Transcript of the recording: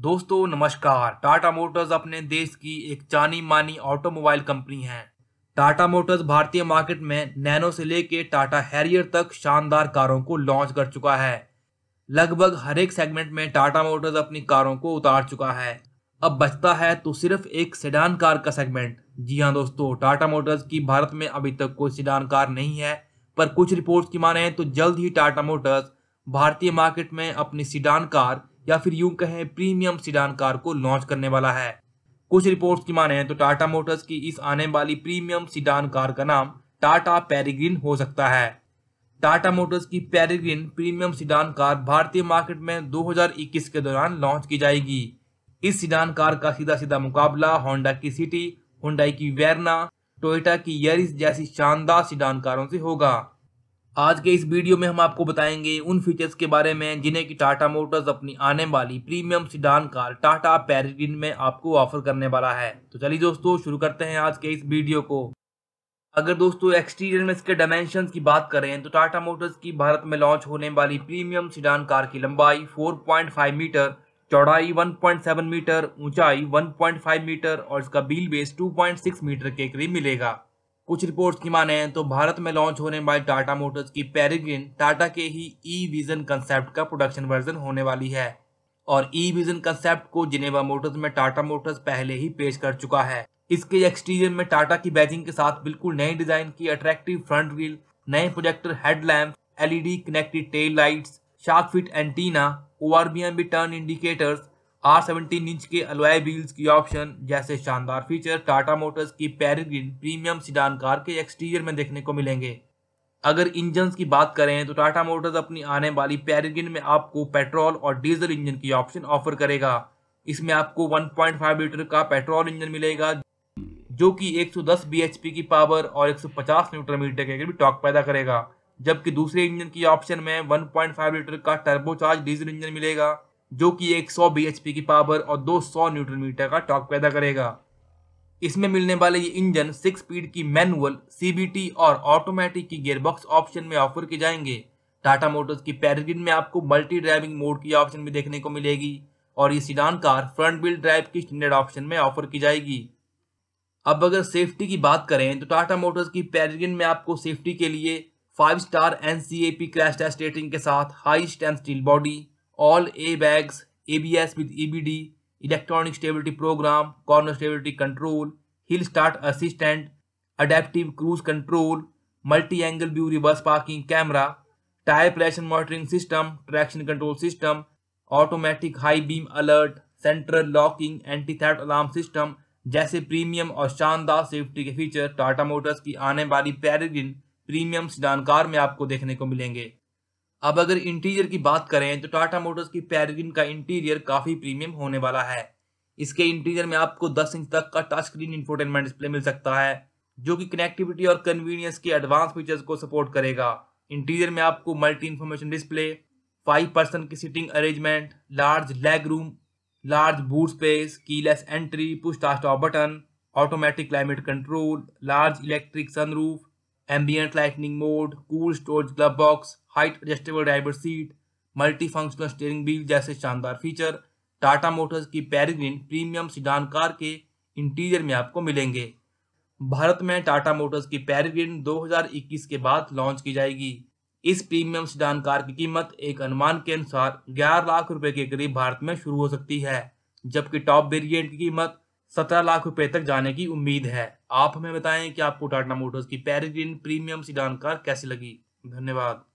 दोस्तों नमस्कार टाटा मोटर्स अपने देश की एक जानी मानी ऑटोमोबाइल कंपनी है टाटा मोटर्स भारतीय मार्केट में नैनो से लेके टाटा हैरियर तक शानदार कारों को लॉन्च कर चुका है लगभग हर एक सेगमेंट में टाटा मोटर्स अपनी कारों को उतार चुका है अब बचता है तो सिर्फ एक सीडान कार का सेगमेंट जी हाँ दोस्तों टाटा मोटर्स की भारत में अभी तक कोई सीडान कार नहीं है पर कुछ रिपोर्ट्स की माने तो जल्द ही टाटा मोटर्स भारतीय मार्केट में अपनी सीडान कार या फिर यूं कहें प्रीमियम सीडान कार को लॉन्च करने वाला है कुछ रिपोर्ट्स की माने तो टाटा मोटर्स की इस आने वाली प्रीमियम सीडान कार का नाम टाटा पेरिग्रीन हो सकता है टाटा मोटर्स की पेरिग्रीन प्रीमियम सिडान कार भारतीय मार्केट में 2021 के दौरान लॉन्च की जाएगी इस सीडान कार का सीधा सीधा मुकाबला होंडा की सिटी होंडाई की वेरना टोयोटा की यरिस जैसी शानदार सिडान कारों से होगा आज के इस वीडियो में हम आपको बताएंगे उन फीचर्स के बारे में जिन्हें कि टाटा मोटर्स अपनी आने वाली premium sedan car Tata Peregrine में आपको ऑफर करने वाला है तो चलिए दोस्तों शुरू करते हैं आज के इस वीडियो को अगर दोस्तों एक्सटीरियर में इसके डायमेंशन की बात करें तो टाटा मोटर्स की भारत में लॉन्च होने वाली प्रीमियम सिडान कार की लंबाई 4.5 मीटर चौड़ाई 1.7 मीटर ऊंचाई 1.5 मीटर और इसका बिल बेस 2.6 मीटर के करीब मिलेगा कुछ रिपोर्ट्स की माने तो भारत में लॉन्च होने वाली टाटा मोटर्स की पेरिग्रिन टाटा के ही ई विजन कंसेप्ट का प्रोडक्शन वर्जन होने वाली है और ई विजन कंसेप्ट को जिनेवा मोटर्स में टाटा मोटर्स पहले ही पेश कर चुका है इसके एक्सटीरियर में टाटा की बैजिंग के साथ बिल्कुल नए डिजाइन की अट्रैक्टिव फ्रंट व्हील नए projector headlamp LED connected tail lights shark fin antenna O R V M turn indicators R seventeen inch के अलवाई व्हील्स की ऑप्शन जैसे शानदार फीचर टाटा मोटर्स की पैरग्रीन प्रीमियम सिडान कार के एक्सटीरियर में देखने को मिलेंगे अगर इंजन की बात करें तो टाटा मोटर्स अपनी आने वाली पैरगिन में आपको पेट्रोल और डीजल इंजन की ऑप्शन ऑफर करेगा इसमें आपको 1.5 लीटर का पेट्रोल इंजन मिलेगा जो कि 110 bhp की पावर और 150 न्यूटन मीटर के भी टॉक पैदा करेगा जबकि दूसरे इंजन की ऑप्शन में 1.5 लीटर का टर्बोचार्ज डीजल इंजन मिलेगा जो कि एक सौ बी की पावर और दो सौ न्यूट्रन मीटर का टॉक पैदा करेगा इसमें मिलने वाले ये इंजन सिक्स स्पीड की मैनुअल सीबीटी और ऑटोमेटिक की गियरबॉक्स ऑप्शन में ऑफर किए जाएंगे टाटा मोटर्स की पैरगिन में आपको मल्टी ड्राइविंग मोड की ऑप्शन भी देखने को मिलेगी और ये sedan car front wheel drive की स्टैंडर्ड ऑप्शन में ऑफर की जाएगी अब अगर सेफ्टी की बात करें तो टाटा मोटर्स की पैरगिन में आपको सेफ्टी के लिए five star N crash test rating के साथ high stand steel body all A bags, ABS with EBD, electronic stability program, corner stability control, hill start assistant, adaptive cruise control, multi-angle view reverse parking camera, tire pressure monitoring system, traction control system, automatic high beam alert, central locking anti threat alarm system जैसे premium और शानदार safety के feature Tata Motors की आने वाली पैराग्रिन premium sedan car में आपको देखने को मिलेंगे अब अगर इंटीरियर की बात करें तो टाटा मोटर्स की पैरगिन का इंटीरियर काफ़ी प्रीमियम होने वाला है इसके इंटीरियर में आपको 10 इंच तक का टच स्क्रीन इंफोटेनमेंट डिस्प्ले मिल सकता है जो कि कनेक्टिविटी और कन्वीनियंस के एडवांस फीचर्स को सपोर्ट करेगा इंटीरियर में आपको multi information display five person की seating arrangement large leg room large boot space keyless entry push button automatic climate control large electric sunroof lighting mode mode, storage storage box height adjustable driver seat multi multifunctional steering wheel जैसे शानदार feature Tata Motors की पैरिग्रीन premium sedan car के interior में आपको मिलेंगे भारत में Tata Motors की पैरिग्रीन 2021 के बाद लॉन्च की जाएगी इस प्रीमियम सिडान कार की कीमत एक अनुमान के अनुसार ग्यारह लाख रुपए के करीब भारत में शुरू हो सकती है जबकि टॉप वेरिएंट की कीमत सत्रह लाख रुपए तक जाने की उम्मीद है आप हमें बताएं कि आपको टाटा मोटर्स की पेरिग्रीन प्रीमियम सीडान कार कैसी लगी धन्यवाद